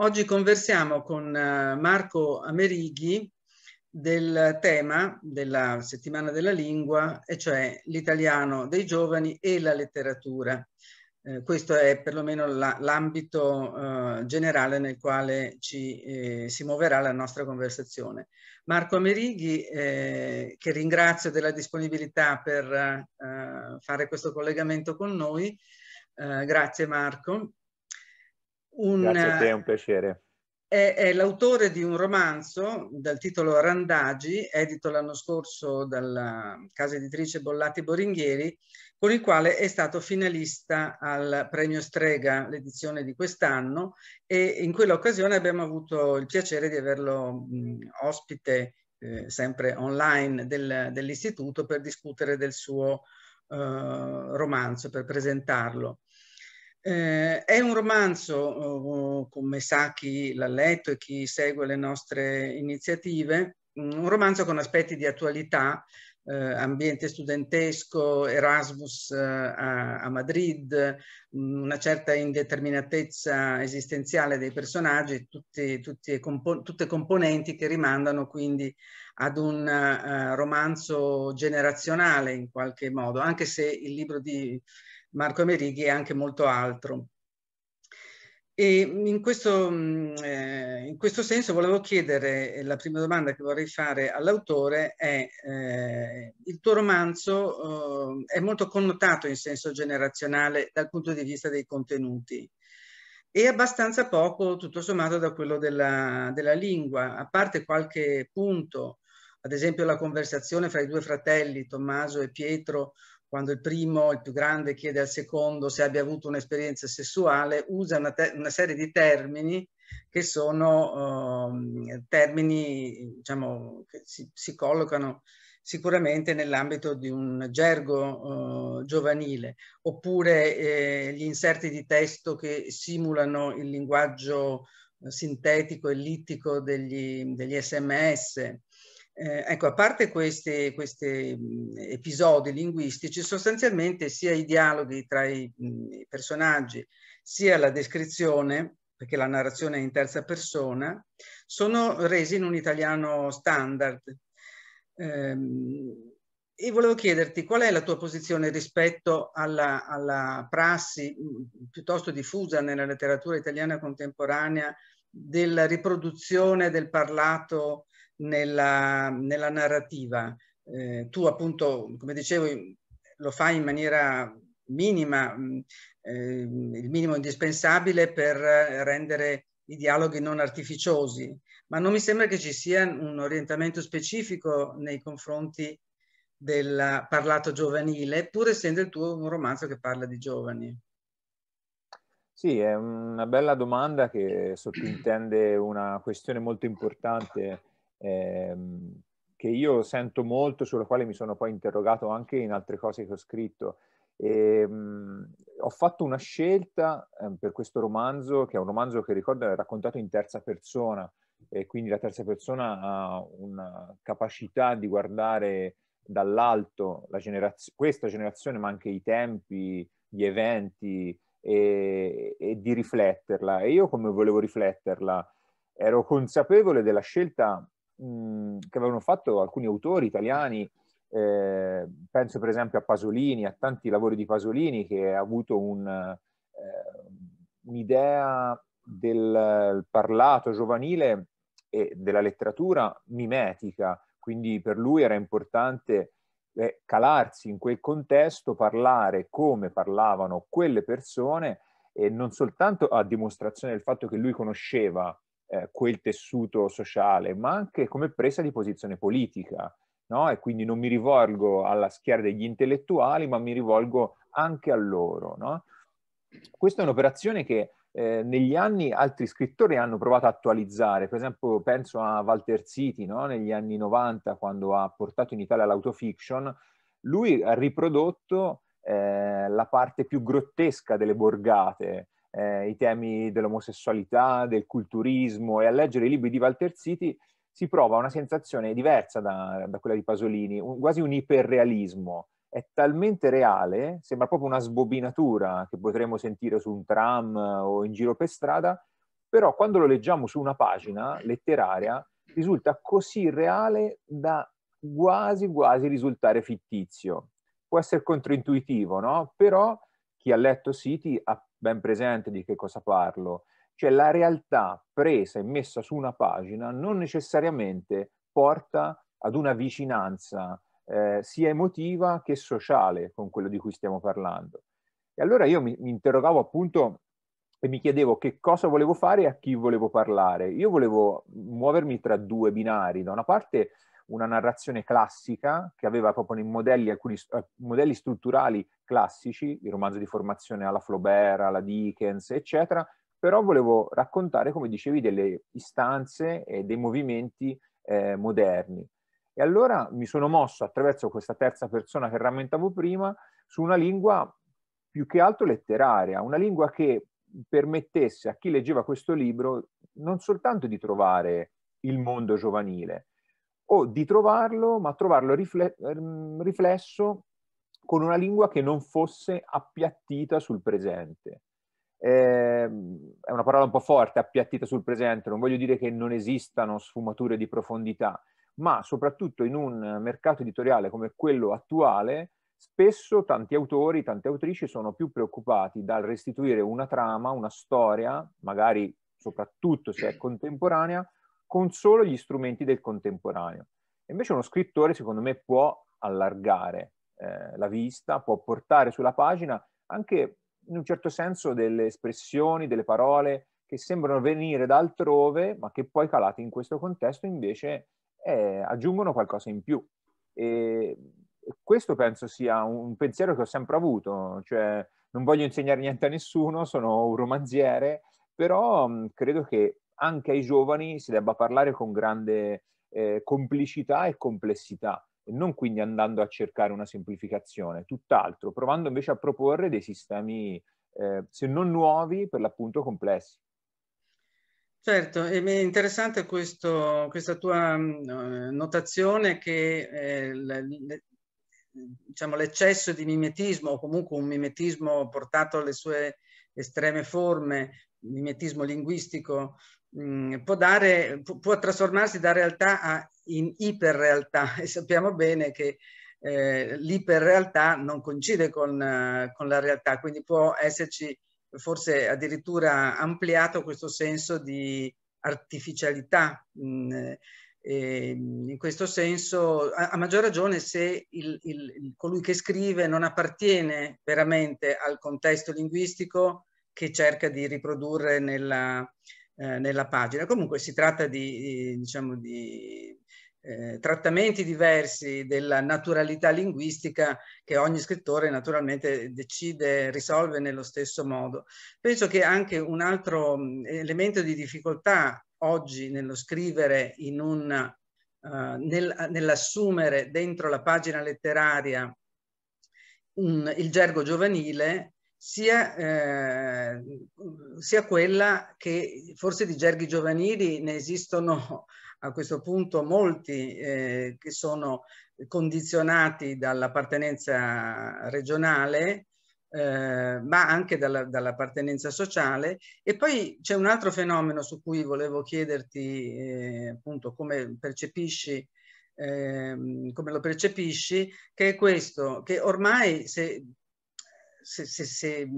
Oggi conversiamo con eh, Marco Amerighi del tema della settimana della lingua, e cioè l'italiano dei giovani e la letteratura. Eh, questo è perlomeno l'ambito la, eh, generale nel quale ci, eh, si muoverà la nostra conversazione. Marco Amerighi, eh, che ringrazio della disponibilità per eh, fare questo collegamento con noi, grazie Marco, un, Grazie a te, è un piacere. È, è l'autore di un romanzo dal titolo Randagi, edito l'anno scorso dalla casa editrice Bollati Boringhieri, con il quale è stato finalista al premio Strega, l'edizione di quest'anno, e in quell'occasione abbiamo avuto il piacere di averlo mh, ospite eh, sempre online del, dell'istituto per discutere del suo eh, romanzo, per presentarlo. Eh, è un romanzo, oh, come sa chi l'ha letto e chi segue le nostre iniziative, mm, un romanzo con aspetti di attualità, eh, ambiente studentesco, Erasmus eh, a, a, Madrid, mm, una certa indeterminatezza esistenziale dei personaggi, tutti, tutti compo tutte componenti che rimandano quindi ad un uh, romanzo generazionale in qualche modo, anche se il libro di Marco Amerighi e anche molto altro. E in questo, mm, eh, in questo, senso volevo chiedere, eh, la prima domanda che vorrei fare all'autore è eh, il tuo romanzo eh, è molto connotato in senso generazionale dal punto di vista dei contenuti e abbastanza poco tutto sommato da quello della, della lingua, a parte qualche punto, ad esempio la conversazione fra i due fratelli Tommaso e Pietro quando il primo, il più grande, chiede al secondo se abbia avuto un'esperienza sessuale, usa una, una, serie di termini che sono eh, termini diciamo, che si, si, collocano sicuramente nell'ambito di un gergo eh, giovanile, oppure eh, gli inserti di testo che simulano il linguaggio eh, sintetico e littico degli, degli sms, eh, ecco, a parte questi episodi linguistici, sostanzialmente sia i dialoghi tra i, i, personaggi, sia la descrizione, perché la narrazione è in terza persona, sono resi in un italiano standard. Eh, e volevo chiederti qual è la tua posizione rispetto alla, alla prassi piuttosto diffusa nella letteratura italiana contemporanea della riproduzione del parlato nella, nella narrativa. Eh, tu appunto, come dicevo, lo fai in maniera minima, mm, eh, il minimo indispensabile per rendere i dialoghi non artificiosi, ma non mi sembra che ci sia un orientamento specifico nei confronti del parlato giovanile, pur essendo il tuo un romanzo che parla di giovani. Sì, è una bella domanda che sottintende una questione molto importante ehm, che io sento molto, sulla quale mi sono poi interrogato anche in altre cose che ho scritto. E, ehm, mh, ho fatto una scelta eh, per questo romanzo, che è un romanzo che ricordo è raccontato in terza persona, e quindi la terza persona ha una capacità di guardare dall'alto generaz- questa generazione, ma anche i tempi, gli eventi e, e di rifletterla. E io come volevo rifletterla? Ero consapevole della scelta che avevano fatto alcuni autori italiani, eh, penso per esempio a Pasolini, a tanti lavori di Pasolini che ha avuto un, eh, un'idea del parlato giovanile e della letteratura mimetica, quindi per lui era importante eh, calarsi in quel contesto, parlare come parlavano quelle persone e non soltanto a dimostrazione del fatto che lui conosceva eh, quel tessuto sociale, ma anche come presa di posizione politica. No? E quindi non mi rivolgo alla schiera degli intellettuali, ma mi rivolgo anche a loro. No? Questa è un'operazione che eh, negli anni altri scrittori hanno provato a attualizzare, per esempio penso a Walter City no? negli anni 90 quando ha portato in Italia l'autofiction, lui ha riprodotto eh, la parte più grottesca delle borgate, eh, i temi dell'omosessualità, del culturismo e a leggere i libri di Walter City si prova una sensazione diversa da, da quella di Pasolini, un, quasi un iperrealismo. È talmente reale, sembra proprio una sbobinatura che potremmo sentire su un tram o in giro per strada, però quando lo leggiamo su una pagina letteraria risulta così reale da quasi quasi risultare fittizio. Può essere controintuitivo, no? Però chi ha letto City ha ben presente di che cosa parlo, cioè la realtà presa e messa su una pagina non necessariamente porta ad una vicinanza eh, sia emotiva che sociale con quello di cui stiamo parlando. E allora io mi, mi interrogavo appunto e mi chiedevo che cosa volevo fare e a chi volevo parlare. Io volevo muovermi tra due binari, da una parte una narrazione classica che aveva proprio nei modelli, alcuni eh, modelli strutturali classici, il romanzo di formazione alla Flaubert, alla Dickens, eccetera, però volevo raccontare, come dicevi, delle istanze e dei movimenti eh, moderni. E allora mi sono mosso attraverso questa terza persona che rammentavo prima su una lingua più che altro letteraria, una lingua che permettesse a chi leggeva questo libro non soltanto di trovare il mondo giovanile, o di trovarlo, ma trovarlo rifle- ehm, riflesso con una lingua che non fosse appiattita sul presente. Eh, è una parola un po' forte, appiattita sul presente, non voglio dire che non esistano sfumature di profondità, ma soprattutto in un mercato editoriale come quello attuale, spesso tanti autori, tante autrici sono più preoccupati dal restituire una trama, una storia, magari soprattutto se è contemporanea, con solo gli strumenti del contemporaneo. Invece uno scrittore, secondo me, può allargare eh, la vista, può portare sulla pagina anche in un certo senso delle espressioni, delle parole che sembrano venire da altrove, ma che poi calate in questo contesto invece eh, aggiungono qualcosa in più. E questo penso sia un pensiero che ho sempre avuto, cioè non voglio insegnare niente a nessuno, sono un romanziere, però mh, credo che anche ai giovani si debba parlare con grande eh, complicità e complessità, e non quindi andando a cercare una semplificazione, tutt'altro, provando invece a proporre dei sistemi, eh, se non nuovi, per l'appunto complessi. Certo, è interessante questo, questa tua mm, notazione che eh, le, diciamo, l'eccesso di mimetismo o comunque un mimetismo portato alle sue estreme forme, mimetismo linguistico Mm, può, dare, può, trasformarsi da realtà a, in iperrealtà e sappiamo bene che eh, l'iperrealtà non coincide con, uh, con, la realtà, quindi può esserci forse addirittura ampliato questo senso di artificialità. Mh, mm, eh, e ehm, in questo senso, a, a maggior ragione se il, il, colui che scrive non appartiene veramente al contesto linguistico che cerca di riprodurre nella, eh, nella pagina. Comunque si tratta di, diciamo, di eh, trattamenti diversi della naturalità linguistica che ogni scrittore naturalmente decide, risolve nello stesso modo. Penso che anche un altro mm, elemento di difficoltà oggi nello scrivere in un Uh, nel, nell'assumere dentro la pagina letteraria un, il gergo giovanile sia, eh, sia quella che forse di gerghi giovanili ne esistono a questo punto molti eh, che sono condizionati dall'appartenenza regionale eh, ma anche dall'appartenenza dall sociale e poi c'è un altro fenomeno su cui volevo chiederti eh, appunto come percepisci eh, come lo percepisci che è questo che ormai se se, se, se,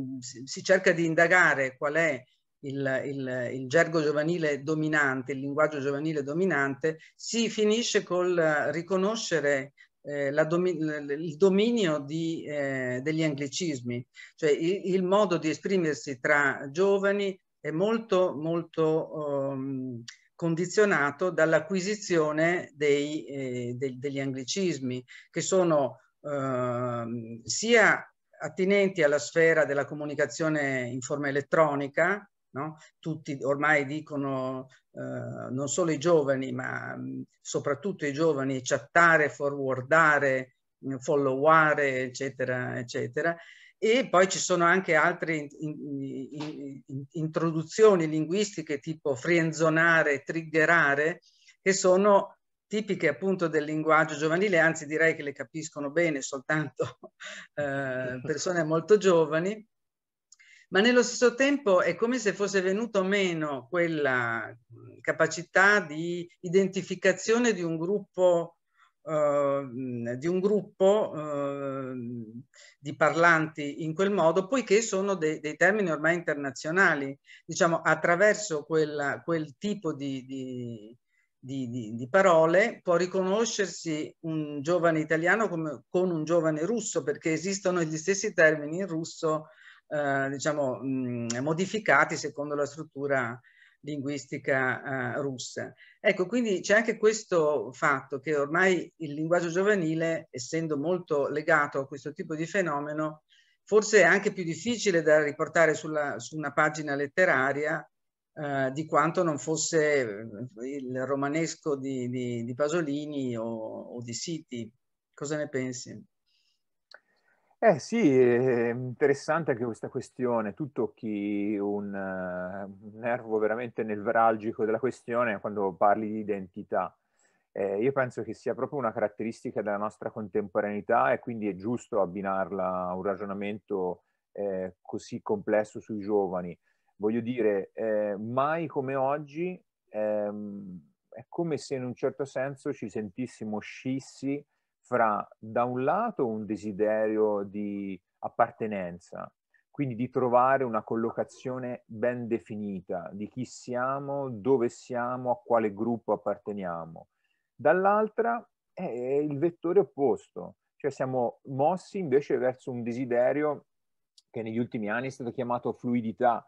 si cerca di indagare qual è il, il, il, gergo giovanile dominante, il linguaggio giovanile dominante, si finisce col riconoscere eh, domi il dominio di, eh, degli anglicismi, cioè il, il, modo di esprimersi tra giovani è molto, molto um, condizionato dall'acquisizione eh, de degli anglicismi, che sono ehm, sia attinenti alla sfera della comunicazione in forma elettronica, no? tutti ormai dicono, eh, non solo i giovani, ma mm, soprattutto i giovani, chattare, forwardare, mm, followare, eccetera, eccetera. E poi ci sono anche altre in, in, in, introduzioni linguistiche tipo frienzonare, triggerare, che sono tipiche appunto del linguaggio giovanile, anzi direi che le capiscono bene soltanto eh, persone molto giovani, ma nello stesso tempo è come se fosse venuto meno quella mm, capacità di identificazione di un gruppo, eh, mm, di, un gruppo eh, di, parlanti in quel modo, poiché sono de dei termini ormai internazionali, diciamo attraverso quella, quel tipo di, di di, di, di, parole può riconoscersi un giovane italiano come, con un giovane russo perché esistono gli stessi termini in russo eh, diciamo mh, modificati secondo la struttura linguistica eh, russa. Ecco, quindi c'è anche questo fatto che ormai il linguaggio giovanile, essendo molto legato a questo tipo di fenomeno, forse è anche più difficile da riportare sulla, su una pagina letteraria eh, di quanto non fosse eh, il romanesco di, di, di Pasolini o, o, di Siti. Cosa ne pensi? Eh sì, è interessante anche questa questione. Tu tocchi un, eh, un nervo veramente nevralgico della questione quando parli di identità. Eh, io penso che sia proprio una caratteristica della nostra contemporaneità e quindi è giusto abbinarla a un ragionamento eh, così complesso sui giovani voglio dire, eh, mai come oggi ehm, è come se in un certo senso ci sentissimo scissi fra da un lato un desiderio di appartenenza, quindi di trovare una collocazione ben definita di chi siamo, dove siamo, a quale gruppo apparteniamo. Dall'altra è il vettore opposto, cioè siamo mossi invece verso un desiderio che negli ultimi anni è stato chiamato fluidità,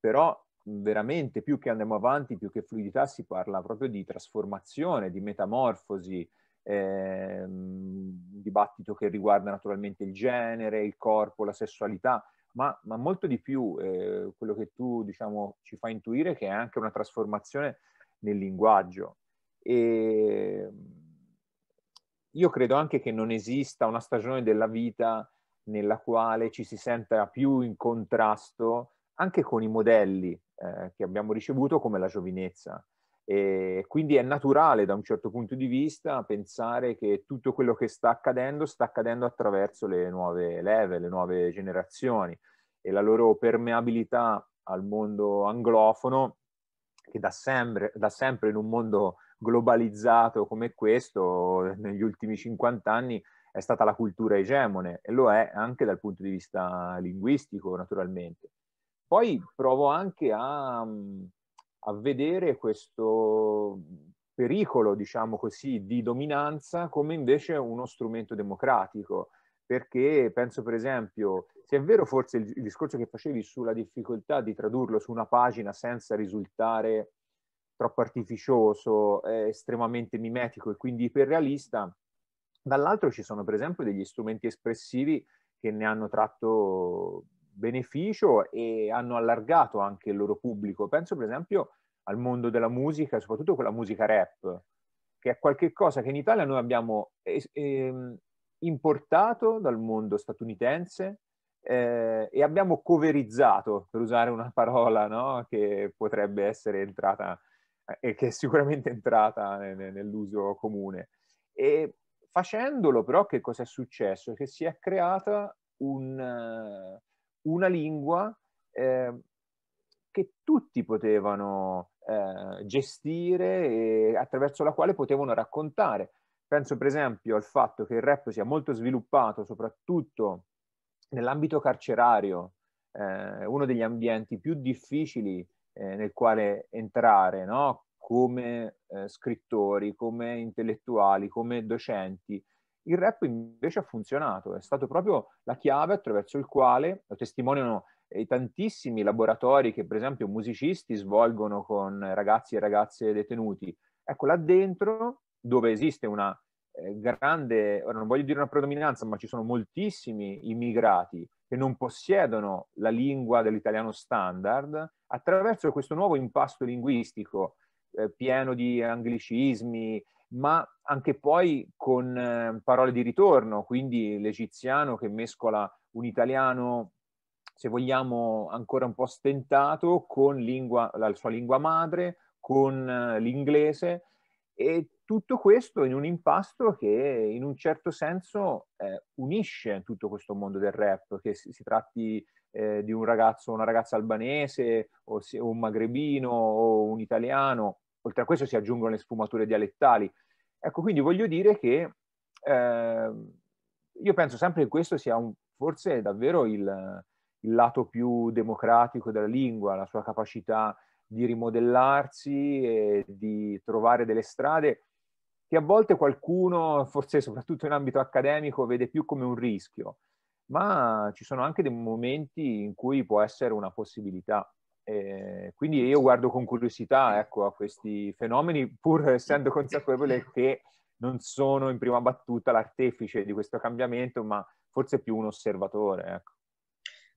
però veramente più che andiamo avanti, più che fluidità, si parla proprio di trasformazione, di metamorfosi, eh, dibattito che riguarda naturalmente il genere, il corpo, la sessualità, ma, ma molto di più eh, quello che tu diciamo, ci fa intuire che è anche una trasformazione nel linguaggio. E ehm, io credo anche che non esista una stagione della vita nella quale ci si senta più in contrasto anche con i modelli eh, che abbiamo ricevuto come la giovinezza. E quindi è naturale da un certo punto di vista pensare che tutto quello che sta accadendo sta accadendo attraverso le nuove leve, le nuove generazioni e la loro permeabilità al mondo anglofono che da sempre, da sempre in un mondo globalizzato come questo negli ultimi 50 anni è stata la cultura egemone e lo è anche dal punto di vista linguistico naturalmente poi provo anche a, a vedere questo pericolo, diciamo così, di dominanza come invece uno strumento democratico perché penso per esempio, se è vero forse il, il, discorso che facevi sulla difficoltà di tradurlo su una pagina senza risultare troppo artificioso, eh, estremamente mimetico e quindi iperrealista, dall'altro ci sono per esempio degli strumenti espressivi che ne hanno tratto beneficio e hanno allargato anche il loro pubblico. Penso per esempio al mondo della musica, soprattutto quella musica rap, che è qualcosa che in Italia noi abbiamo es- ehm, importato dal mondo statunitense eh, e abbiamo coverizzato, per usare una parola no? che potrebbe essere entrata eh, e che è sicuramente entrata nel, nell'uso comune. E facendolo però che cosa è successo? Che si è creata un, una lingua eh, che tutti potevano eh, gestire e attraverso la quale potevano raccontare. Penso per esempio al fatto che il rap sia molto sviluppato soprattutto nell'ambito carcerario, eh, uno degli ambienti più difficili eh, nel quale entrare, no? come eh, scrittori, come intellettuali, come docenti, il rap invece ha funzionato, è stato proprio la chiave attraverso il quale lo testimoniano eh, i tantissimi laboratori che per esempio musicisti svolgono con ragazzi e ragazze detenuti. Ecco, là dentro, dove esiste una eh, grande, ora non voglio dire una predominanza, ma ci sono moltissimi immigrati che non possiedono la lingua dell'italiano standard, attraverso questo nuovo impasto linguistico eh, pieno di anglicismi, ma anche poi con ehm, parole di ritorno, quindi l'egiziano che mescola un italiano, se vogliamo, ancora un po' stentato con lingua, la sua lingua madre, con eh, l'inglese e tutto questo in un impasto che in un certo senso eh, unisce tutto questo mondo del rap, che si, si tratti eh, di un ragazzo una ragazza albanese o, se, o un magrebino o un italiano oltre a questo si aggiungono le sfumature dialettali. Ecco, quindi voglio dire che eh, io penso sempre che questo sia un, forse davvero il, il, lato più democratico della lingua, la sua capacità di rimodellarsi e di trovare delle strade che a volte qualcuno, forse soprattutto in ambito accademico, vede più come un rischio, ma ci sono anche dei momenti in cui può essere una possibilità. Eh, quindi io guardo con curiosità ecco, a questi fenomeni, pur essendo consapevole che non sono in prima battuta l'artefice di questo cambiamento, ma forse più un osservatore. Ecco.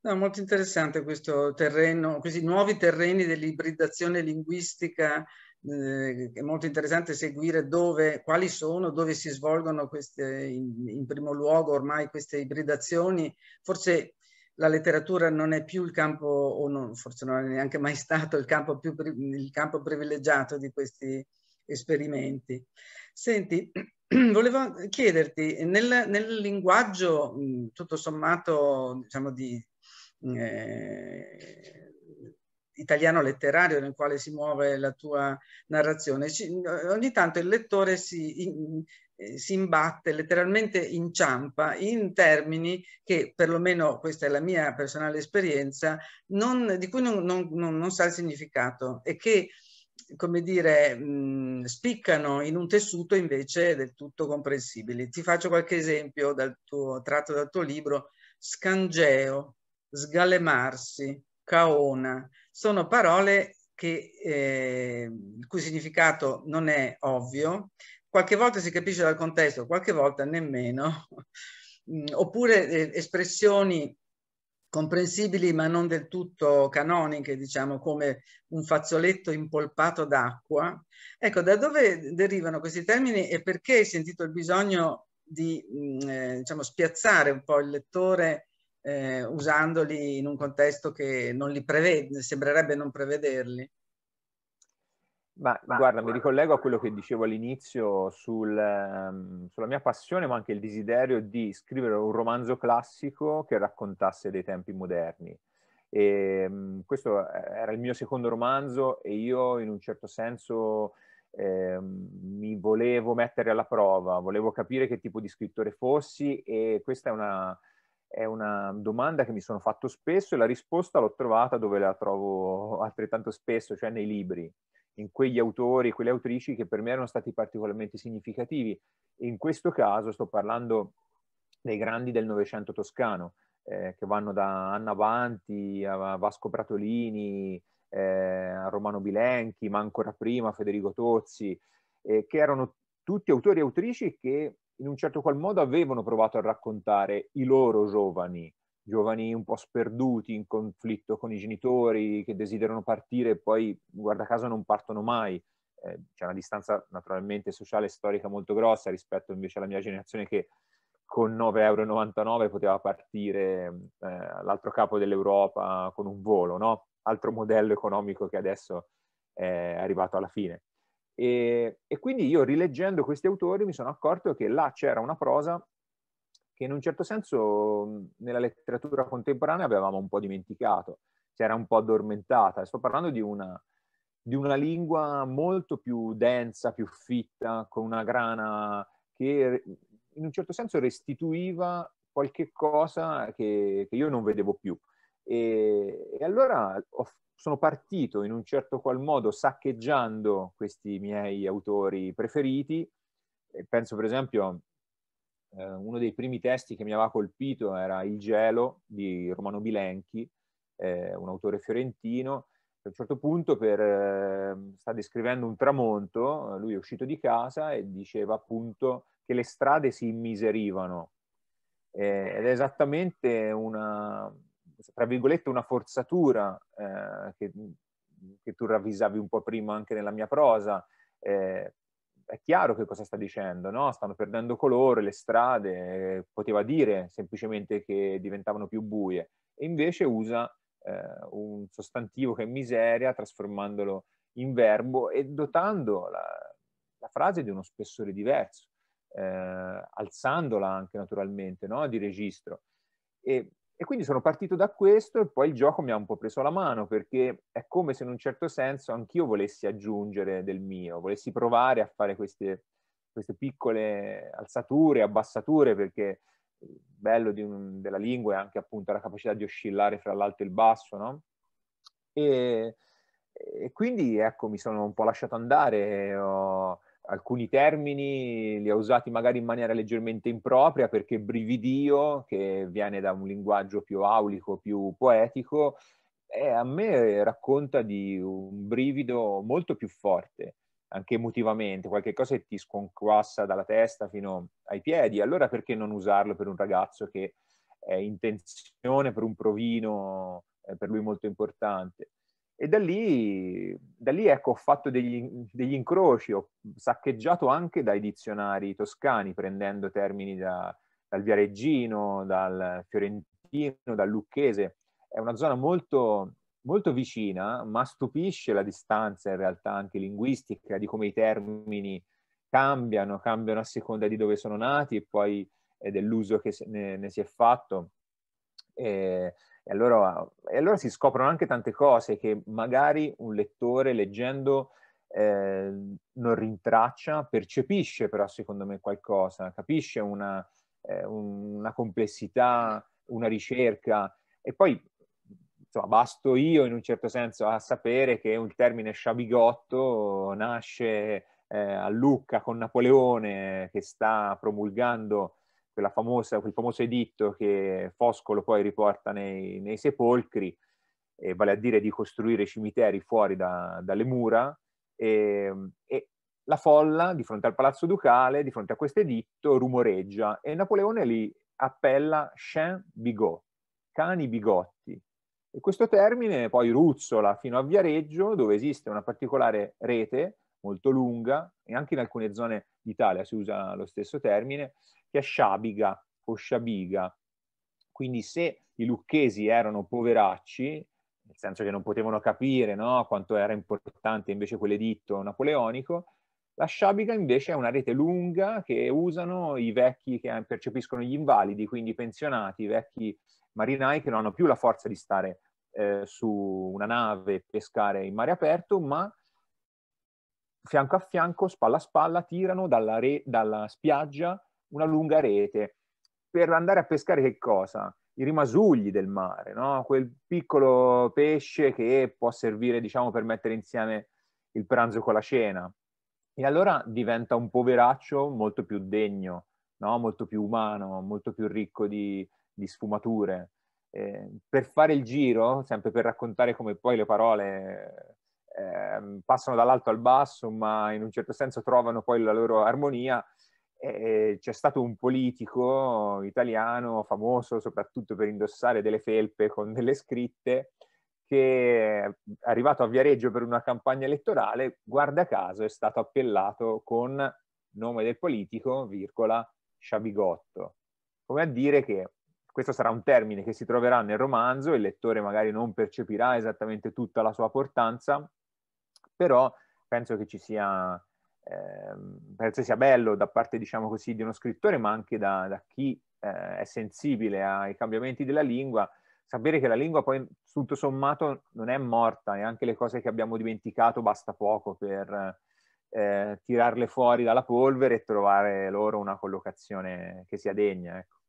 No, molto interessante questo terreno, questi nuovi terreni dell'ibridazione linguistica, eh, è molto interessante seguire dove, quali sono, dove si svolgono queste, in, in primo luogo ormai queste ibridazioni, forse la letteratura non è più il campo, o non, forse non è neanche mai stato il campo, più, il campo privilegiato di questi esperimenti. Senti, volevo chiederti, nel, nel linguaggio mm, tutto sommato diciamo di, mm, eh, italiano letterario nel quale si muove la tua narrazione, ci, ogni tanto il lettore si in, eh, si imbatte, letteralmente inciampa in termini che perlomeno questa è la mia personale esperienza, non, di cui non, non, non, sa il significato e che come dire, mh, mm, spiccano in un tessuto invece del tutto comprensibile. Ti faccio qualche esempio dal tuo, tratto dal tuo libro, scangeo, sgalemarsi, caona, sono parole che, eh, il cui significato non è ovvio, qualche volta si capisce dal contesto, qualche volta nemmeno, mm, oppure eh, espressioni comprensibili ma non del tutto canoniche, diciamo come un fazzoletto impolpato d'acqua. Ecco, da dove derivano questi termini e perché hai sentito il bisogno di mm, eh, diciamo, spiazzare un po' il lettore eh, usandoli in un contesto che non li prevede, sembrerebbe non prevederli? Ma, ma guarda, mi ricollego a quello che dicevo all'inizio sul, um, sulla mia passione, ma anche il desiderio di scrivere un romanzo classico che raccontasse dei tempi moderni. E, um, questo eh, era il mio secondo romanzo e io in un certo senso eh, mi volevo mettere alla prova, volevo capire che tipo di scrittore fossi e questa è una, è una domanda che mi sono fatto spesso e la risposta l'ho trovata dove la trovo altrettanto spesso, cioè nei libri in quegli autori e quelle autrici che per me erano stati particolarmente significativi. In questo caso sto parlando dei grandi del Novecento toscano, eh, che vanno da Anna Vanti a Vasco Pratolini, eh, a Romano Bilenchi, ma ancora prima Federico Tozzi, eh, che erano tutti autori e autrici che in un certo qual modo avevano provato a raccontare i loro giovani, giovani un po' sperduti, in conflitto con i genitori, che desiderano partire e poi, guarda caso, non partono mai. Eh, c'è una distanza naturalmente sociale e storica molto grossa rispetto invece alla mia generazione che con 9,99 euro poteva partire eh, all'altro capo dell'Europa con un volo, no? Altro modello economico che adesso è arrivato alla fine. E, e quindi io rileggendo questi autori mi sono accorto che là c'era una prosa che in un certo senso nella letteratura contemporanea avevamo un po' dimenticato, si era un po' addormentata. Sto parlando di una, di una lingua molto più densa, più fitta, con una grana che in un certo senso restituiva qualche cosa che, che io non vedevo più. E, e allora ho, sono partito in un certo qual modo saccheggiando questi miei autori preferiti. Penso per esempio eh, uno dei primi testi che mi aveva colpito era Il gelo di Romano Bilenchi, eh, un autore fiorentino. A un certo punto per, eh, sta descrivendo un tramonto, eh, lui è uscito di casa e diceva appunto che le strade si immiserivano. Eh, ed è esattamente una, tra virgolette, una forzatura che, che tu ravvisavi un po' prima anche nella mia prosa, eh, è chiaro che cosa sta dicendo, no? stanno perdendo colore le strade, poteva dire semplicemente che diventavano più buie, e invece usa eh, un sostantivo che è miseria trasformandolo in verbo e dotando la, la frase di uno spessore diverso, eh, alzandola anche naturalmente no? di registro. E e quindi sono partito da questo e poi il gioco mi ha un po' preso la mano perché è come se in un certo senso anch'io volessi aggiungere del mio, volessi provare a fare queste, queste piccole alzature, abbassature perché il bello un, della lingua è anche appunto la capacità di oscillare fra l'alto e il basso, no? E, e quindi ecco mi sono un po' lasciato andare. Ho, alcuni termini li ha usati magari in maniera leggermente impropria perché brividio, che viene da un linguaggio più aulico, più poetico, a me racconta di un brivido molto più forte, anche emotivamente, qualcosa che ti sconquassa dalla testa fino ai piedi. Allora perché non usarlo per un ragazzo che è in tensione, per un provino, eh, per lui molto importante? E da lì, da lì ecco, ho fatto degli, degli, incroci, ho saccheggiato anche dai dizionari toscani, prendendo termini da, dal viareggino, dal fiorentino, dal lucchese. È una zona molto, molto vicina, ma stupisce la distanza in realtà anche linguistica di come i termini cambiano, cambiano a seconda di dove sono nati e poi eh, dell'uso che ne, ne si è fatto. E e allora, e allora, si scoprono anche tante cose che magari un lettore leggendo eh, non rintraccia, percepisce però secondo me qualcosa, capisce una, eh, una complessità, una ricerca e poi insomma, basto io in un certo senso a sapere che un termine sciabigotto nasce eh, a Lucca con Napoleone eh, che sta promulgando famosa, quel famoso editto che Foscolo poi riporta nei, nei sepolcri, eh, vale a dire di costruire cimiteri fuori da, dalle mura, e, ehm, e, la folla di fronte al palazzo ducale, di fronte a questo editto, rumoreggia e Napoleone li appella chien bigot, cani bigotti. E questo termine poi ruzzola fino a Viareggio, dove esiste una particolare rete molto lunga, e anche in alcune zone d'Italia si usa lo stesso termine, che è Sciabiga o Sciabiga. Quindi se i lucchesi erano poveracci, nel senso che non potevano capire no, quanto era importante invece quell'editto napoleonico, la Sciabiga invece è una rete lunga che usano i vecchi che percepiscono gli invalidi, quindi i pensionati, i vecchi marinai che non hanno più la forza di stare eh, su una nave e pescare in mare aperto, ma fianco a fianco, spalla a spalla, tirano dalla, re, dalla spiaggia una lunga rete per andare a pescare che cosa? I rimasugli del mare, no? quel piccolo pesce che può servire diciamo, per mettere insieme il pranzo con la cena. E allora diventa un poveraccio molto più degno, no? molto più umano, molto più ricco di, di sfumature. Eh, per fare il giro, sempre per raccontare come poi le parole eh, passano dall'alto al basso, ma in un certo senso trovano poi la loro armonia, c'è stato un politico italiano famoso soprattutto per indossare delle felpe con delle scritte che è arrivato a Viareggio per una campagna elettorale, guarda caso è stato appellato con nome del politico, virgola, sciabigotto. Come a dire che questo sarà un termine che si troverà nel romanzo, il lettore magari non percepirà esattamente tutta la sua portanza, però penso che ci sia eh, penso sia bello da parte, diciamo così, di uno scrittore, ma anche da, da chi eh, è sensibile ai cambiamenti della lingua, sapere che la lingua poi tutto sommato non è morta e anche le cose che abbiamo dimenticato basta poco per eh, tirarle fuori dalla polvere e trovare loro una collocazione che sia degna. Ecco.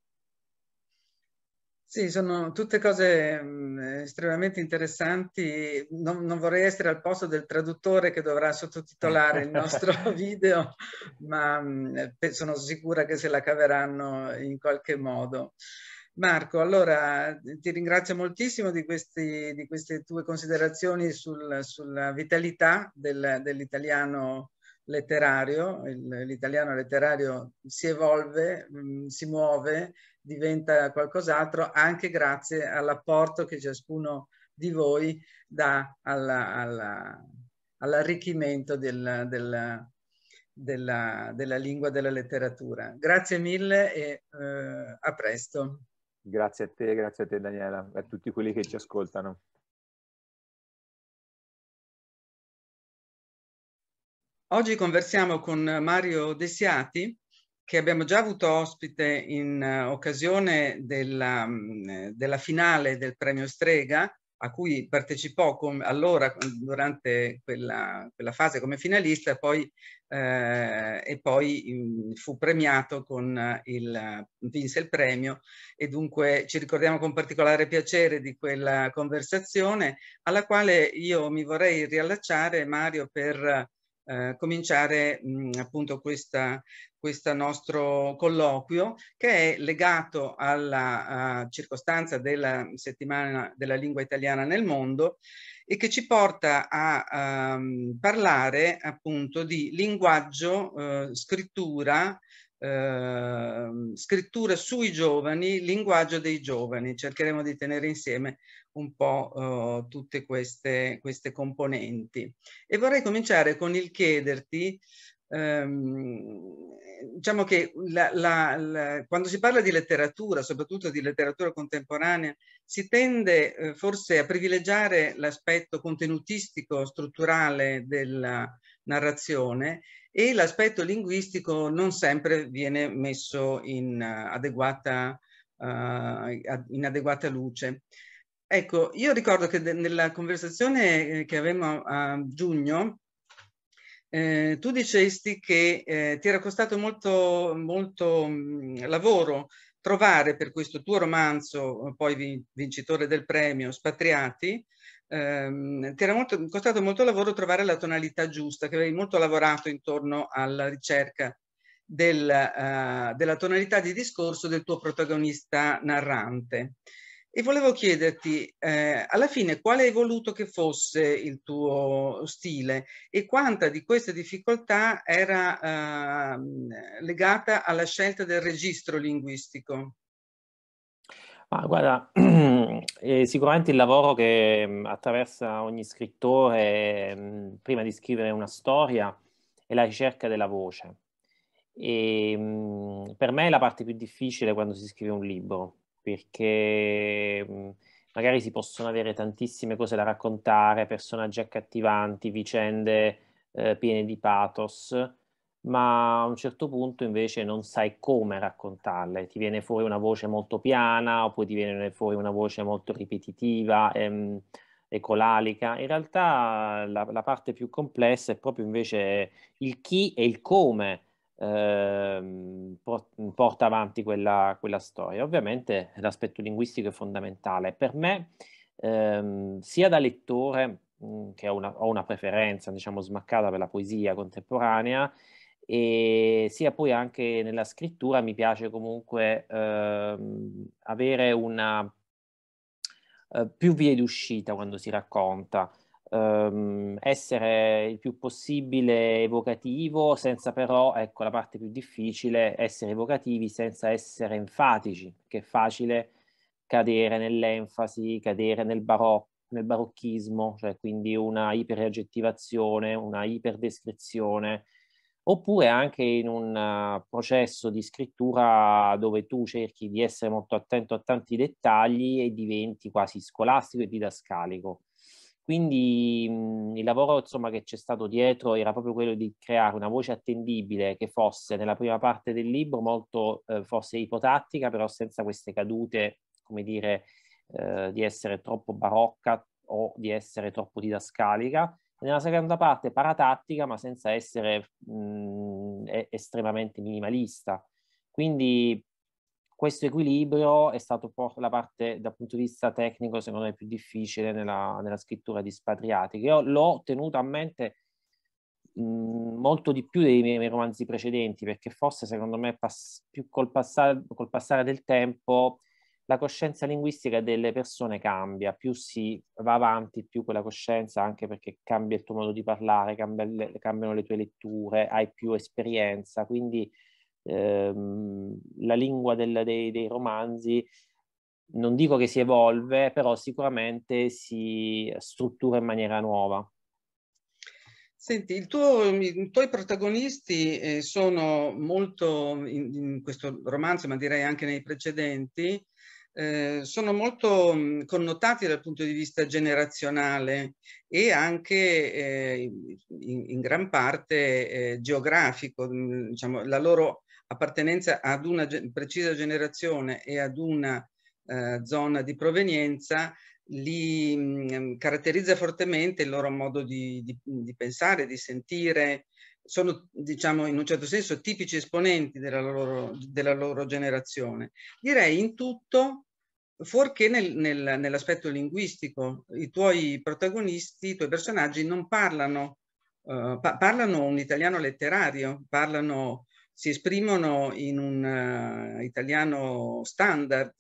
Sì, sono tutte cose mm, estremamente interessanti. Non, non, vorrei essere al posto del traduttore che dovrà sottotitolare il nostro video, ma mm, sono sicura che se la caveranno in qualche modo. Marco, allora ti ringrazio moltissimo di, questi, di queste tue considerazioni sul, sulla vitalità del, dell'italiano letterario, l'italiano letterario si evolve, mh, mm, si muove, diventa qualcos'altro anche grazie all'apporto che ciascuno di voi dà all'arricchimento del, del, della, della, lingua della letteratura. Grazie mille e eh, a presto. Grazie a te, grazie a te Daniela, a tutti quelli che ci ascoltano. Oggi conversiamo con Mario Desiati, che abbiamo già avuto ospite in eh, occasione della, mm, eh, della, finale del premio Strega, a cui partecipò allora durante quella, quella, fase come finalista poi, eh, e poi mh, mm, fu premiato con eh, il, vinse il premio e dunque ci ricordiamo con particolare piacere di quella conversazione alla quale io mi vorrei riallacciare Mario per eh, cominciare mh, mm, appunto questa, questo nostro colloquio che è legato alla circostanza della settimana della lingua italiana nel mondo e che ci porta a um, parlare appunto di linguaggio, eh, scrittura, Ehm, scrittura sui giovani, linguaggio dei giovani. Cercheremo di tenere insieme un po' eh, tutte queste, queste, componenti. E vorrei cominciare con il chiederti, ehm, diciamo che la, la, la, quando si parla di letteratura, soprattutto di letteratura contemporanea, si tende eh, forse a privilegiare l'aspetto contenutistico, strutturale della narrazione e l'aspetto linguistico non sempre viene messo in eh, adeguata, uh, in adeguata luce. Ecco, io ricordo che nella conversazione eh, che avevamo a giugno, eh, tu dicesti che eh, ti era costato molto, molto mh, mm, lavoro trovare per questo tuo romanzo, poi vincitore del premio, Spatriati, ehm, ti era molto, costato molto lavoro trovare la tonalità giusta, che avevi molto lavorato intorno alla ricerca del, eh, della tonalità di discorso del tuo protagonista narrante. E volevo chiederti, eh, alla fine, quale hai voluto che fosse il tuo stile e quanta di questa difficoltà era eh, legata alla scelta del registro linguistico? Ah, guarda, eh, sicuramente il lavoro che mm, attraversa ogni scrittore mm, prima di scrivere una storia è la ricerca della voce. E, mm, per me è la parte più difficile quando si scrive un libro, perché magari si possono avere tantissime cose da raccontare, personaggi accattivanti, vicende eh, piene di pathos, ma a un certo punto invece non sai come raccontarle, ti viene fuori una voce molto piana oppure ti viene fuori una voce molto ripetitiva, ehm, ecolalica. In realtà la, la, parte più complessa è proprio invece il chi e il come ehm, porta avanti quella, quella storia. Ovviamente l'aspetto linguistico è fondamentale. Per me, ehm, sia da lettore, mm, che ho una, ho una, preferenza, diciamo, smaccata per la poesia contemporanea, e sia poi anche nella scrittura mi piace comunque ehm, avere una eh, più vie d'uscita quando si racconta, ehm, essere il più possibile evocativo senza però, ecco la parte più difficile, essere evocativi senza essere enfatici, che è facile cadere nell'enfasi, cadere nel barocco nel barocchismo, cioè quindi una iperaggettivazione, una iperdescrizione, oppure anche in un processo di scrittura dove tu cerchi di essere molto attento a tanti dettagli e diventi quasi scolastico e didascalico. Quindi mhmm, il lavoro insomma, che c'è stato dietro era proprio quello di creare una voce attendibile che fosse nella prima parte del libro molto eh, forse ipotattica, però senza queste cadute, come dire, eh, di essere troppo barocca o di essere troppo didascalica, nella seconda parte paratattica ma senza essere mh, estremamente minimalista. Quindi questo equilibrio è stato la parte dal punto di vista tecnico secondo me più difficile nella, nella scrittura di Spatriati, che l'ho tenuta a mente mh, molto di più dei miei romanzi precedenti perché forse secondo me pass- più col, passa- col passare del tempo la coscienza linguistica delle persone cambia, più si va avanti, più quella coscienza, anche perché cambia il tuo modo di parlare, cambia le, cambiano le tue letture, hai più esperienza, quindi ehm, la lingua del, dei, dei, romanzi non dico che si evolve, però sicuramente si struttura in maniera nuova. Senti, il tuo, i tuoi protagonisti eh, sono molto, in, in, questo romanzo, ma direi anche nei precedenti, eh, sono molto mh, mm, connotati dal punto di vista generazionale e anche eh, in, in, gran parte eh, geografico, mh, mm, diciamo, la loro appartenenza ad una ge precisa generazione e ad una eh, zona di provenienza li mh, mm, caratterizza fortemente il loro modo di, di, di, pensare, di sentire, sono diciamo in un certo senso tipici esponenti della loro, della loro generazione. Direi in tutto, fuorché nel, nel, nell'aspetto linguistico, i tuoi protagonisti, i tuoi personaggi non parlano, uh, pa parlano un italiano letterario, parlano, si esprimono in un uh, italiano standard,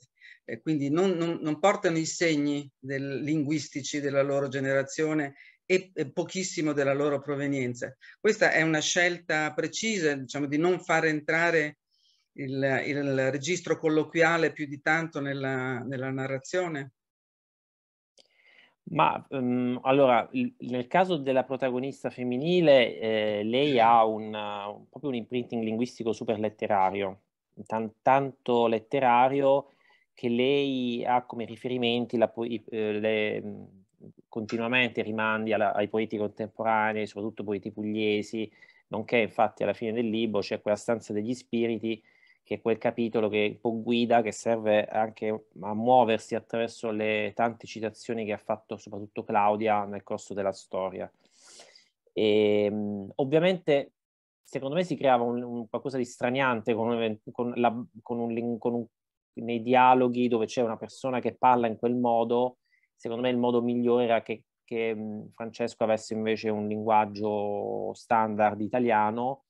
e quindi non, non, non, portano i segni del, linguistici della loro generazione e, e, pochissimo della loro provenienza. Questa è una scelta precisa, diciamo, di non far entrare il, il registro colloquiale più di tanto nella, nella narrazione. Ma um, allora, nel caso della protagonista femminile, eh, lei mm. ha un, uh, proprio un imprinting linguistico super letterario, tan tanto letterario che lei ha come riferimenti la, eh, le, continuamente rimandi alla, ai poeti contemporanei, soprattutto poeti pugliesi, nonché infatti alla fine del libro c'è quella stanza degli spiriti che è quel capitolo che un po' guida, che serve anche a muoversi attraverso le tante citazioni che ha fatto soprattutto Claudia nel corso della storia. E, ehm, ovviamente, secondo me si creava un, un qualcosa di straniante con, un, con, la, con, un, con nei dialoghi dove c'è una persona che parla in quel modo, secondo me il modo migliore era che, che Francesco avesse invece un linguaggio standard italiano.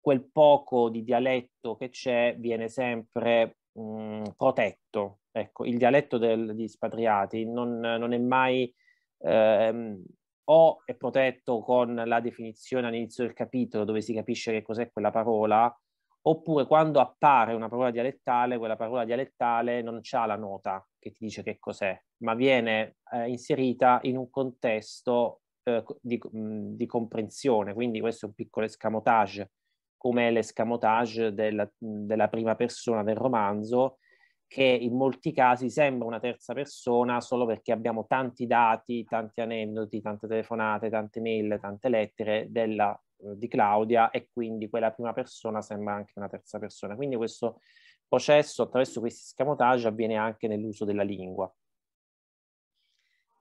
Quel poco di dialetto che c'è viene sempre mh, protetto. Ecco, il dialetto degli Spatriati non, non è mai... Ehm, o è protetto con la definizione all'inizio del capitolo dove si capisce che cos'è quella parola, oppure quando appare una parola dialettale, quella parola dialettale non ha la nota che ti dice che cos'è, ma viene eh, inserita in un contesto eh, di, di, comprensione, quindi questo è un piccolo escamotage, come l'escamotage della, della prima persona del romanzo, che in molti casi sembra una terza persona solo perché abbiamo tanti dati, tanti aneddoti, tante telefonate, tante mail, tante lettere della, eh, di Claudia e quindi quella prima persona sembra anche una terza persona. Quindi questo processo attraverso questi scamotaggi avviene anche nell'uso della lingua.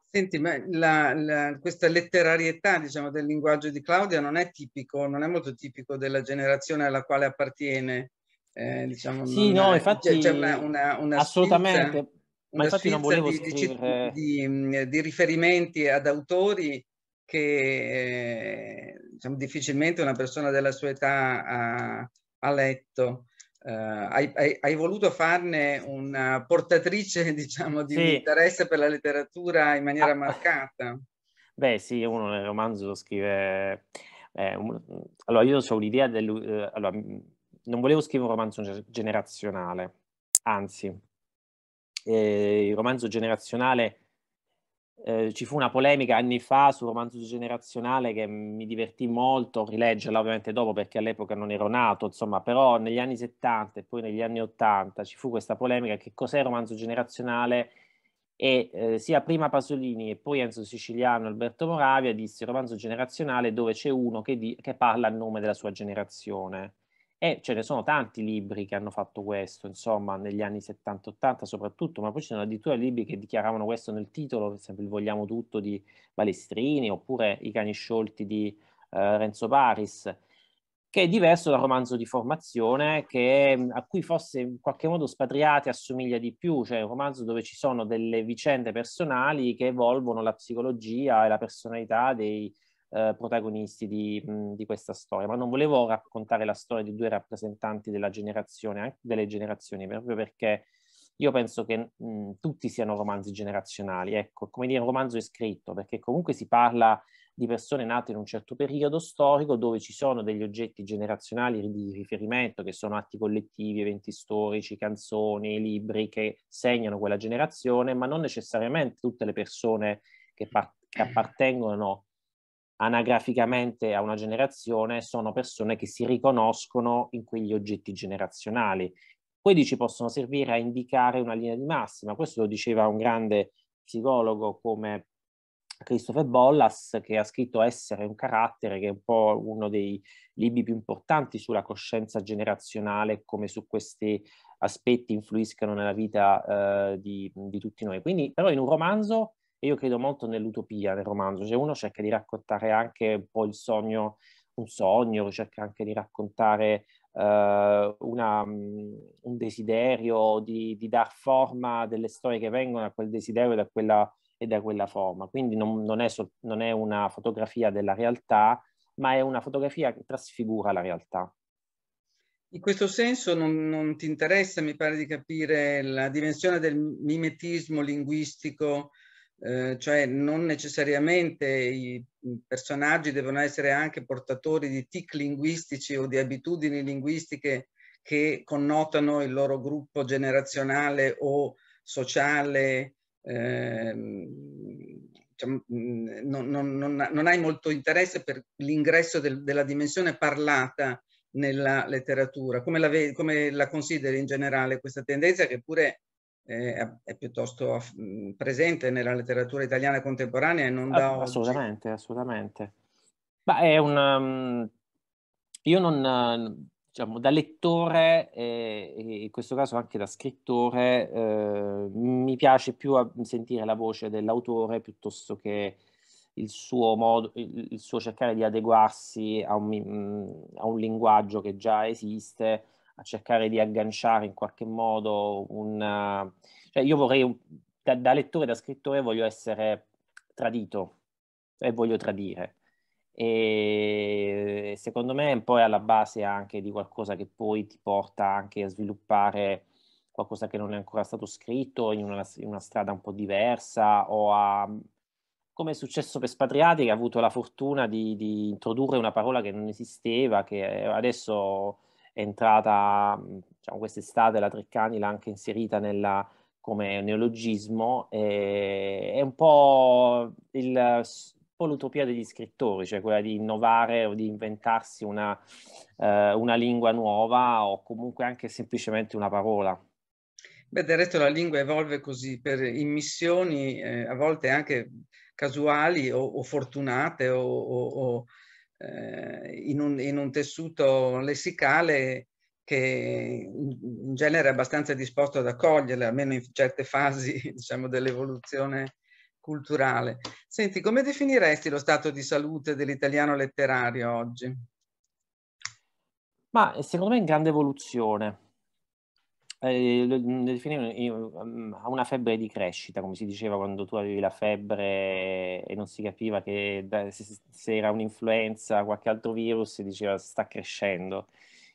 Senti, ma la, la, questa letterarietà diciamo, del linguaggio di Claudia non è tipico, non è molto tipico della generazione alla quale appartiene eh, diciamo, sì, no, infatti, c'è una, una, una assolutamente. Spizza, ma infatti non volevo di, scrivere... di, mm, di riferimenti ad autori che eh, diciamo, difficilmente una persona della sua età ha, ha letto. Uh, hai, hai, hai, voluto farne una portatrice, diciamo, di sì. interesse per la letteratura in maniera ah, ah. marcata. Beh, sì, uno nel romanzo scrive. Eh, un... Allora, io ho un'idea del. Eh, allora, mm, non volevo scrivere un romanzo generazionale, anzi, eh, il romanzo generazionale, eh, ci fu una polemica anni fa sul romanzo generazionale che mi divertì molto rileggerla ovviamente dopo perché all'epoca non ero nato, insomma, però negli anni 70 e poi negli anni 80 ci fu questa polemica che cos'è il romanzo generazionale e eh, sia prima Pasolini e poi Enzo Siciliano e Alberto Moravia disse il romanzo generazionale dove c'è uno che, di- che parla a nome della sua generazione e eh, ce ne sono tanti libri che hanno fatto questo, insomma, negli anni 70-80 soprattutto, ma poi ci sono addirittura libri che dichiaravano questo nel titolo, per esempio Il vogliamo tutto di Balestrini, oppure I cani sciolti di eh, Renzo Paris, che è diverso dal romanzo di formazione, che, mm, a cui forse in qualche modo Spatriati assomiglia di più, cioè un romanzo dove ci sono delle vicende personali che evolvono la psicologia e la personalità dei, eh, protagonisti di, di, questa storia, ma non volevo raccontare la storia di due rappresentanti della generazione, anche eh, delle generazioni, proprio perché io penso che mh, tutti siano romanzi generazionali, ecco, come dire un romanzo è scritto, perché comunque si parla di persone nate in un certo periodo storico dove ci sono degli oggetti generazionali di riferimento che sono atti collettivi, eventi storici, canzoni, libri che segnano quella generazione, ma non necessariamente tutte le persone che, par- che appartengono anagraficamente a una generazione sono persone che si riconoscono in quegli oggetti generazionali. Quelli ci possono servire a indicare una linea di massima. Questo lo diceva un grande psicologo come Christopher Bollas, che ha scritto Essere un carattere, che è un po' uno dei libri più importanti sulla coscienza generazionale, come su questi aspetti influiscano nella vita eh, di, di, tutti noi. Quindi, però, in un romanzo e io credo molto nell'utopia nel romanzo, cioè uno cerca di raccontare anche un po' il sogno, un sogno, cerca anche di raccontare eh, una, mm, un desiderio, di, di, dar forma a delle storie che vengono a quel desiderio e da quella, e da quella forma. Quindi non, non, è sol- non è una fotografia della realtà, ma è una fotografia che trasfigura la realtà. In questo senso non, non, ti interessa, mi pare di capire, la dimensione del mimetismo linguistico eh, cioè non necessariamente i personaggi devono essere anche portatori di tic linguistici o di abitudini linguistiche che connotano il loro gruppo generazionale o sociale. Eh, diciamo, non, non, non, non, hai molto interesse per l'ingresso del, della dimensione parlata nella letteratura. Come la, come la, consideri in generale questa tendenza che pure è, è piuttosto mm, presente nella letteratura italiana contemporanea e non ah, da Assolutamente, oggi. assolutamente. Ma è un... Mm, io non... Mm, diciamo, da lettore e, e in questo caso anche da scrittore eh, mi piace più sentire la voce dell'autore piuttosto che il suo modo, il, suo cercare di adeguarsi a un, a un linguaggio che già esiste a cercare di agganciare in qualche modo un... Cioè io vorrei, da, da lettore, da scrittore, voglio essere tradito e voglio tradire. E secondo me poi alla base anche di qualcosa che poi ti porta anche a sviluppare qualcosa che non è ancora stato scritto in una, in una strada un po' diversa o a, come è successo per Spatriati che ha avuto la fortuna di, di introdurre una parola che non esisteva, che adesso è entrata diciamo, quest'estate la Treccani l'ha anche inserita nella, come neologismo, è un po, il, l'utopia degli scrittori, cioè quella di innovare o di inventarsi una, eh, una lingua nuova o comunque anche semplicemente una parola. Beh, del resto la lingua evolve così per immissioni, eh, a volte anche casuali o, o fortunate o, o, eh, in, un, in, un, tessuto lessicale che in genere è abbastanza disposto ad accoglierle, almeno in certe fasi diciamo, dell'evoluzione culturale. Senti, come definiresti lo stato di salute dell'italiano letterario oggi? Ma secondo me in grande evoluzione, eh, lo mhmm, mhmm, una febbre di crescita, come si diceva quando tu avevi la febbre e non si capiva che se, era un'influenza, qualche altro virus, si diceva sta crescendo.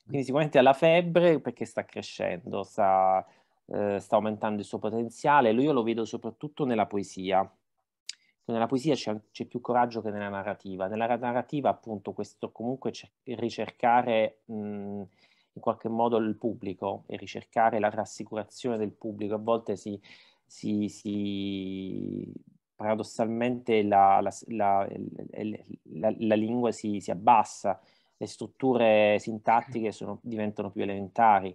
Quindi sicuramente ha la febbre perché sta crescendo, sta, eh, sta aumentando il suo potenziale. io lo vedo soprattutto nella poesia. Nella poesia c'è, c'è più coraggio che nella narrativa. Nella narrativa appunto questo comunque ricercare... Mh, mhmm, in qualche modo il pubblico e ricercare la rassicurazione del pubblico. A volte si, si, si paradossalmente la, la, la, la lingua si, si, abbassa, le strutture sintattiche sono, diventano più elementari.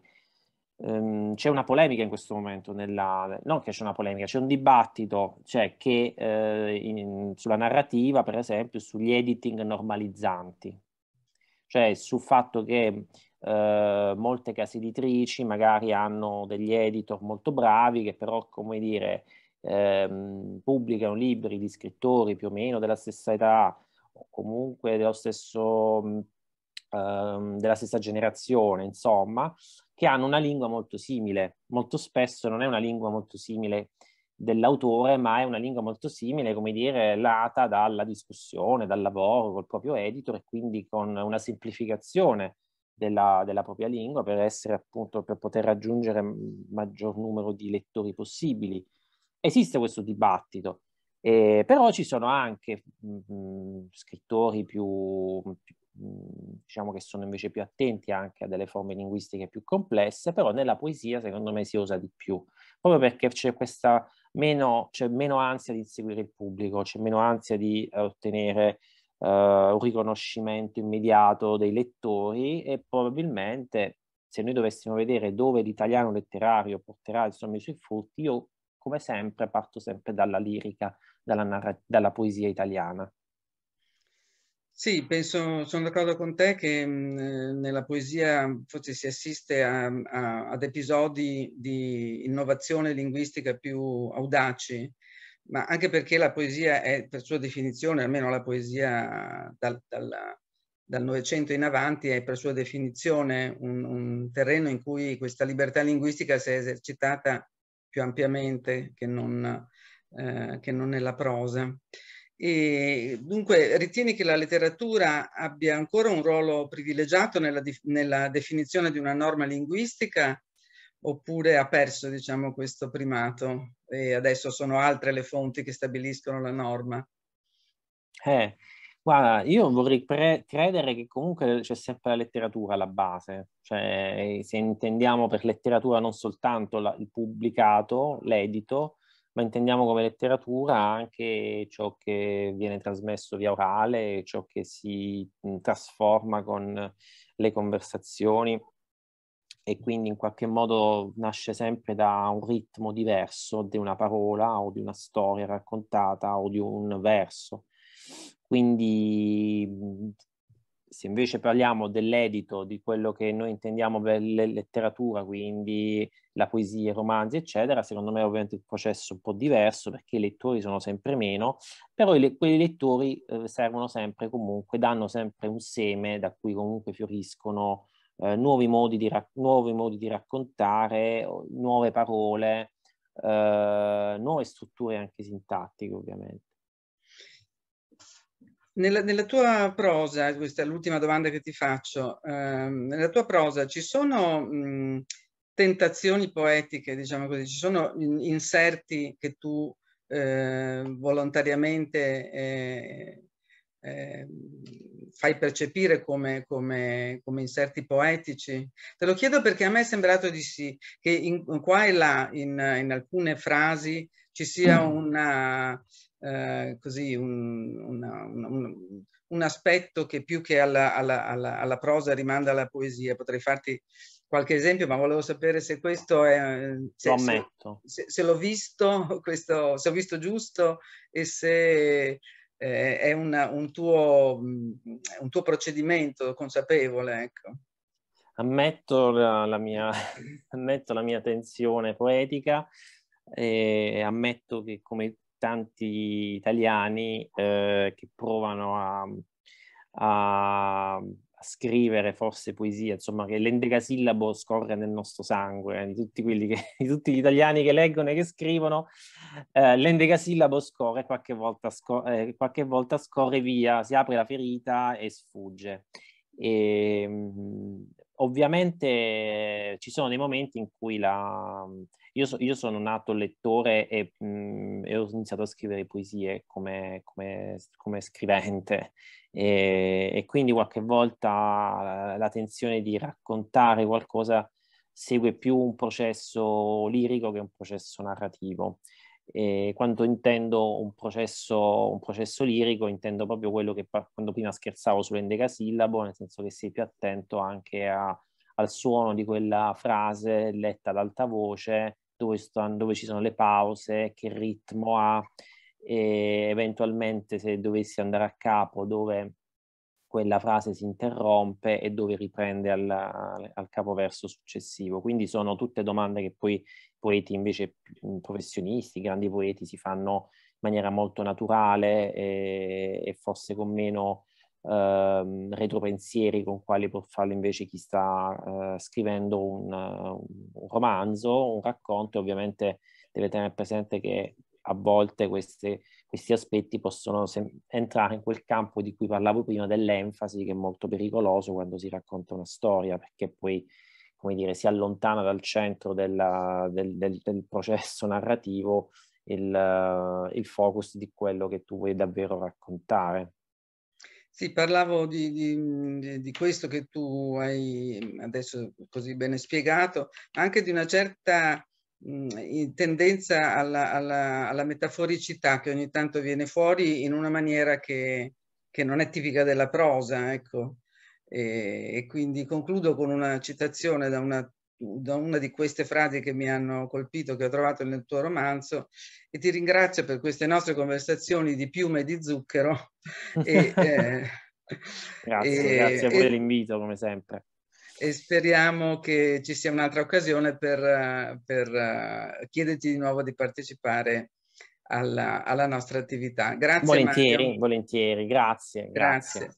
Um, c'è una polemica in questo momento, nella, non che c'è una polemica, c'è un dibattito cioè che, eh, in, sulla narrativa, per esempio, sugli editing normalizzanti, cioè sul fatto che eh, molte case editrici magari hanno degli editor molto bravi che però, come dire, ehm, pubblicano libri di scrittori più o meno della stessa età o comunque dello stesso, mm, ehm, della stessa generazione, insomma, che hanno una lingua molto simile. Molto spesso non è una lingua molto simile dell'autore, ma è una lingua molto simile, come dire, lata dalla discussione, dal lavoro col proprio editor e quindi con una semplificazione della, della, propria lingua per essere appunto per poter raggiungere maggior numero di lettori possibili. Esiste questo dibattito, eh, però ci sono anche mh, scrittori più, più diciamo che sono invece più attenti anche a delle forme linguistiche più complesse, però nella poesia secondo me si usa di più, proprio perché c'è questa meno, c'è meno ansia di inseguire il pubblico, c'è meno ansia di eh, ottenere eh, un riconoscimento immediato dei lettori e probabilmente se noi dovessimo vedere dove l'italiano letterario porterà insomma, i suoi frutti, io come sempre parto sempre dalla lirica, dalla, narra- dalla poesia italiana. Sì, penso, sono d'accordo con te che mh, mm, nella poesia forse si assiste a, a, ad episodi di innovazione linguistica più audaci ma anche perché la poesia è per sua definizione, almeno la poesia dal, dal, dal Novecento in avanti, è per sua definizione un, un, terreno in cui questa libertà linguistica si è esercitata più ampiamente che non, eh, che non nella prosa. E dunque ritieni che la letteratura abbia ancora un ruolo privilegiato nella, nella definizione di una norma linguistica oppure ha perso diciamo, questo primato? e adesso sono altre le fonti che stabiliscono la norma. Eh, guarda, io vorrei pre- credere che comunque c'è sempre la letteratura alla base, cioè se intendiamo per letteratura non soltanto la, il pubblicato, l'edito, ma intendiamo come letteratura anche ciò che viene trasmesso via orale, ciò che si trasforma con le conversazioni e quindi in qualche modo nasce sempre da un ritmo diverso di una parola o di una storia raccontata o di un verso. Quindi mhmm, se invece parliamo dell'edito, di quello che noi intendiamo per letteratura, quindi la poesia, i romanzi, eccetera, secondo me è ovviamente il processo è un po' diverso perché i lettori sono sempre meno, però i, quei lettori eh, servono sempre comunque, danno sempre un seme da cui comunque fioriscono eh, nuovi, modi di nuovi modi di raccontare, nuove parole, eh, nuove strutture anche sintattiche ovviamente. Nella, nella, tua prosa, questa è l'ultima domanda che ti faccio, ehm, nella tua prosa ci sono mh, tentazioni poetiche, diciamo così, ci sono inserti che tu eh, volontariamente eh, eh, fai percepire come, come, come, inserti poetici? Te lo chiedo perché a me è sembrato di sì, che in, qua e là, in, in alcune frasi, ci sia mm. una, eh, così, un, una, una, un, aspetto che più che alla, alla, alla, alla, prosa rimanda alla poesia. Potrei farti qualche esempio, ma volevo sapere se questo è... Eh, se, lo ammetto. Se, se, se l'ho visto, questo, se ho visto giusto e se eh, è una, un, tuo, mm, un, tuo, procedimento consapevole. Ecco. Ammetto, la, la mia, ammetto la mia tensione poetica e ammetto che come tanti italiani eh, che provano a, a scrivere forse poesia, insomma che l'endecasillabo scorre nel nostro sangue, eh, di, tutti che, di, tutti gli italiani che leggono e che scrivono, eh, l'endecasillabo scorre qualche volta, scor- eh, qualche volta scorre via, si apre la ferita e sfugge. E, ehm, ovviamente ci sono dei momenti in cui la, io, so, io sono nato lettore e, mh, mm, e, ho iniziato a scrivere poesie come, come, come scrivente e, e, quindi qualche volta la tensione di raccontare qualcosa segue più un processo lirico che un processo narrativo. E quando intendo un processo, un processo, lirico, intendo proprio quello che quando prima scherzavo sull'endecasillabo, nel senso che sei più attento anche a, al suono di quella frase letta ad alta voce dove, stanno, dove ci sono le pause, che ritmo ha e eventualmente se dovessi andare a capo dove quella frase si interrompe e dove riprende al, al capoverso successivo. Quindi sono tutte domande che poi i poeti invece professionisti, grandi poeti si fanno in maniera molto naturale e, e forse con meno Ehm, retropensieri con quali può farlo invece chi sta eh, scrivendo un, eh, un, romanzo, un racconto ovviamente deve tenere presente che a volte queste, questi aspetti possono sem- entrare in quel campo di cui parlavo prima dell'enfasi che è molto pericoloso quando si racconta una storia perché poi come dire, si allontana dal centro della, del, del, del, processo narrativo il, il focus di quello che tu vuoi davvero raccontare. Sì, parlavo di, di, di, questo che tu hai mm, adesso così bene spiegato, anche di una certa mh, mm, tendenza alla, alla, alla, metaforicità che ogni tanto viene fuori in una maniera che, che non è tipica della prosa, ecco. E, e, quindi concludo con una citazione da una da una di queste frasi che mi hanno colpito, che ho trovato nel tuo romanzo, e ti ringrazio per queste nostre conversazioni di piume e di zucchero. e, eh, grazie, e, grazie per l'invito, come sempre. E speriamo che ci sia un'altra occasione per, per, eh, chiederti di nuovo di partecipare alla, alla nostra attività. Grazie. Volentieri, volentieri, grazie. grazie. grazie.